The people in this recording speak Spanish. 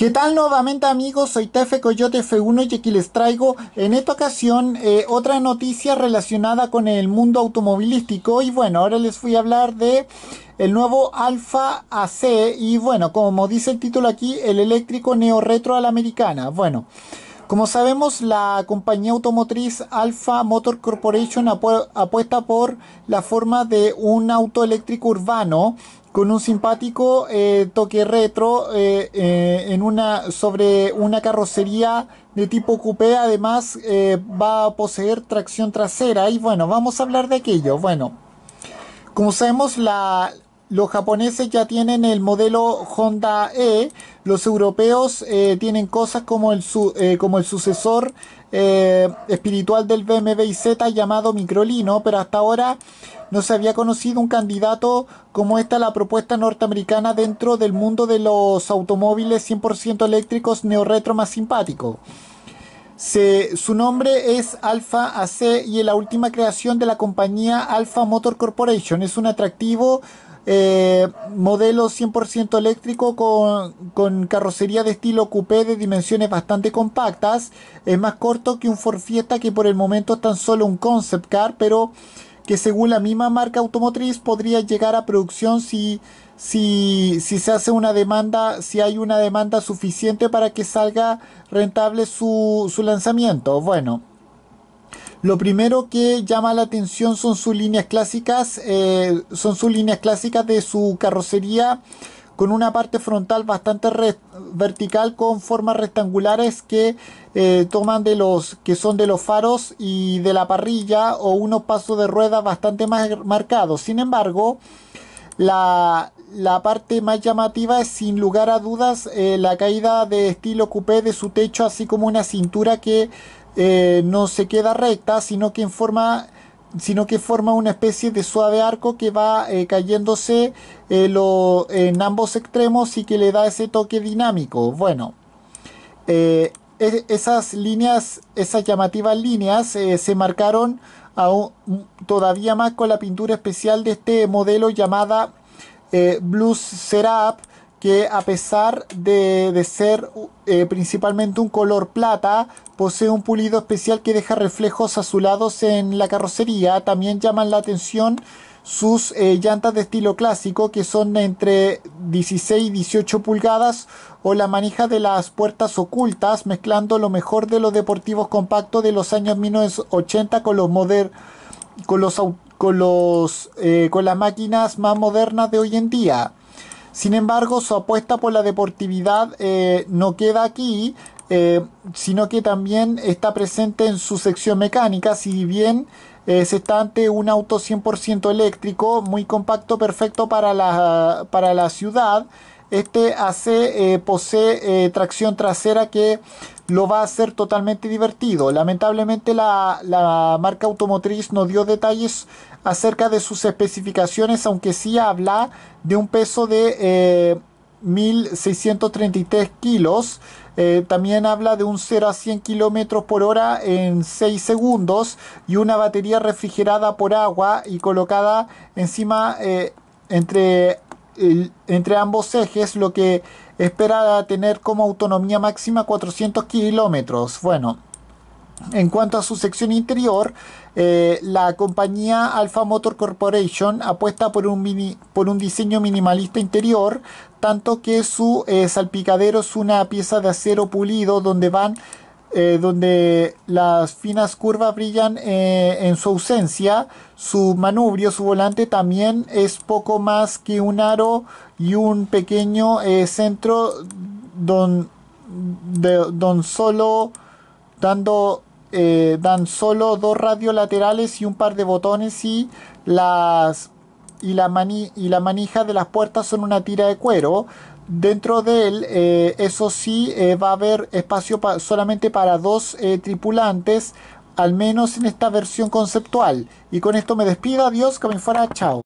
¿Qué tal nuevamente amigos? Soy Tefe Coyote F1 y aquí les traigo en esta ocasión eh, otra noticia relacionada con el mundo automovilístico y bueno, ahora les voy a hablar de el nuevo Alfa AC y bueno, como dice el título aquí, el eléctrico neo retro a la americana. Bueno, como sabemos, la compañía automotriz Alfa Motor Corporation apuesta por la forma de un auto eléctrico urbano con un simpático eh, toque retro eh, eh, en una, sobre una carrocería de tipo coupé. Además, va a poseer tracción trasera. Y bueno, vamos a hablar de aquello. Bueno, como sabemos, la, los japoneses ya tienen el modelo Honda E, los europeos eh, tienen cosas como el, su, eh, como el sucesor eh, espiritual del BMW Z llamado Microlino, pero hasta ahora no se había conocido un candidato como esta la propuesta norteamericana dentro del mundo de los automóviles 100% eléctricos neorretro más simpático su nombre es Alpha AC y es la última creación de la compañía Alpha Motor Corporation. Es un atractivo eh, modelo 100% eléctrico con, con, carrocería de estilo coupé de dimensiones bastante compactas. Es más corto que un Ford Fiesta que por el momento es tan solo un concept car, pero que según la misma marca automotriz podría llegar a producción si, si, se hace una demanda, si hay una demanda suficiente para que salga rentable su, lanzamiento. Bueno, lo primero que llama la atención son sus líneas clásicas, eh, son sus líneas clásicas de su carrocería con una parte frontal bastante vertical con formas rectangulares que eh, toman de los que son de los faros y de la parrilla o unos pasos de rueda bastante más marcados. Sin embargo, la, parte más llamativa es sin lugar a dudas eh, la caída de estilo coupé de su techo, así como una cintura que eh, no se queda recta, sino que en forma sino que forma una especie de suave arco que va eh, cayéndose eh, en ambos extremos y que le da ese toque dinámico. Bueno, eh, esas líneas, esas llamativas líneas se marcaron aún, todavía más con la pintura especial de este modelo llamada Blues Serap que a pesar de, ser eh, principalmente un color plata, posee un pulido especial que deja reflejos azulados en la carrocería. También llaman la atención sus eh, llantas de estilo clásico que son entre 16 y 18 pulgadas o la manija de las puertas ocultas mezclando lo mejor de los deportivos compactos de los años 1980 con los con los, con, los, eh, con las máquinas más modernas de hoy en día. Sin embargo, su apuesta por la deportividad eh, no queda aquí, eh, sino que también está presente en su sección mecánica, si bien eh, se está ante un auto 100% eléctrico, muy compacto, perfecto para la, para la ciudad. Este AC posee tracción trasera que lo va a ser totalmente divertido. Lamentablemente la, marca automotriz no dio detalles acerca de sus especificaciones, aunque sí habla de un peso de 1633 eh, kilos. Eh, también habla de un 0 a 100 kilómetros por hora en 6 segundos y una batería refrigerada por agua y colocada encima eh, entre, entre ambos ejes, lo que espera tener como autonomía máxima 400 kilómetros. Bueno, en cuanto a su sección interior, eh, la compañía Alpha Motor Corporation apuesta por un, diseño minimalista interior, tanto que su eh, salpicadero es una pieza de acero pulido donde van eh, donde las finas curvas brillan eh, en su ausencia, su manubrio, su volante también es poco más que un aro y un pequeño eh, centro don, solo dan solo dos radios laterales y un par de botones y las y la manija de las puertas son una tira de cuero Dentro de él, eh, eso sí, eh, va a haber espacio solamente para dos eh, tripulantes, al menos en esta versión conceptual. Y con esto me despido, adiós, que me fuera, chao.